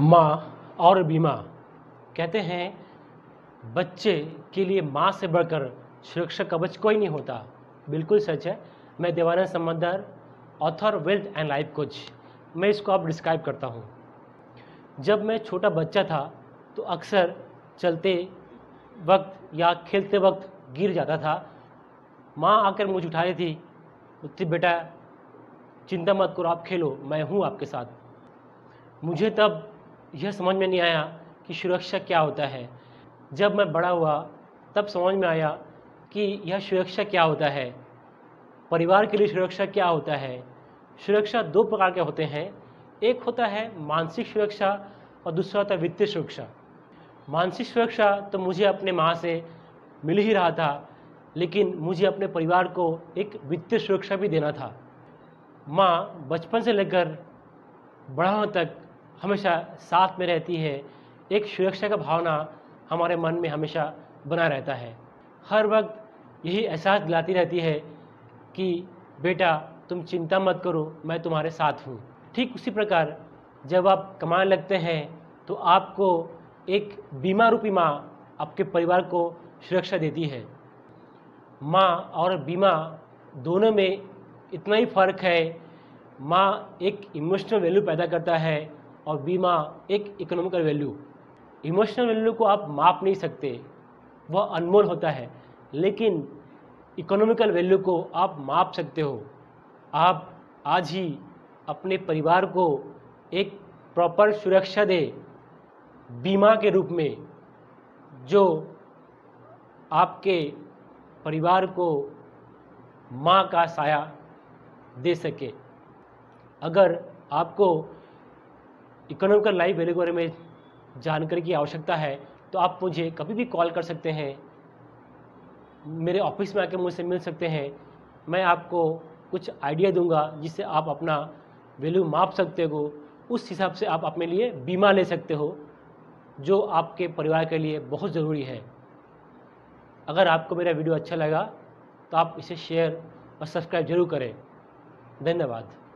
माँ और बीमा कहते हैं बच्चे के लिए माँ से बढ़कर सुरक्षा कवच कोई नहीं होता बिल्कुल सच है मैं Devanand Samandar author wealth and life coach मैं इसको अब डिस्क्राइब करता हूँ जब मैं छोटा बच्चा था तो अक्सर चलते वक्त या खेलते वक्त गिर जाता था माँ आकर मुझे उठा रही थी बोलती बेटा चिंता मत करो आप खेलो मैं हूँ आपके साथ मुझे तब यह समझ में नहीं आया कि सुरक्षा क्या होता है जब मैं बड़ा हुआ तब समझ में आया कि यह सुरक्षा क्या होता है परिवार के लिए सुरक्षा क्या होता है सुरक्षा दो प्रकार के होते हैं एक होता है मानसिक सुरक्षा और दूसरा होता है वित्तीय सुरक्षा मानसिक सुरक्षा तो मुझे अपने माँ से मिल ही रहा था लेकिन मुझे अपने परिवार को एक वित्तीय सुरक्षा भी देना था माँ बचपन से लेकर बड़ा तक हमेशा साथ में रहती है एक सुरक्षा का भावना हमारे मन में हमेशा बना रहता है हर वक्त यही एहसास दिलाती रहती है कि बेटा तुम चिंता मत करो मैं तुम्हारे साथ हूँ ठीक उसी प्रकार जब आप कमाने लगते हैं तो आपको एक बीमा रूपी माँ आपके परिवार को सुरक्षा देती है माँ और बीमा दोनों में इतना ही फर्क है माँ एक इमोशनल वैल्यू पैदा करता है और बीमा एक इकोनॉमिकल वैल्यू इमोशनल वैल्यू को आप माप नहीं सकते वह अनमोल होता है लेकिन इकोनॉमिकल वैल्यू को आप माप सकते हो आप आज ही अपने परिवार को एक प्रॉपर सुरक्षा दे बीमा के रूप में जो आपके परिवार को माँ का साया दे सके अगर आपको इकोनॉमिकल लाइफ वैल्यू के बारे में जानकारी की आवश्यकता है तो आप मुझे कभी भी कॉल कर सकते हैं मेरे ऑफिस में आकर मुझसे मिल सकते हैं मैं आपको कुछ आइडिया दूंगा जिससे आप अपना वैल्यू माप सकते हो उस हिसाब से आप अपने लिए बीमा ले सकते हो जो आपके परिवार के लिए बहुत ज़रूरी है अगर आपको मेरा वीडियो अच्छा लगा तो आप इसे शेयर और सब्सक्राइब जरूर करें धन्यवाद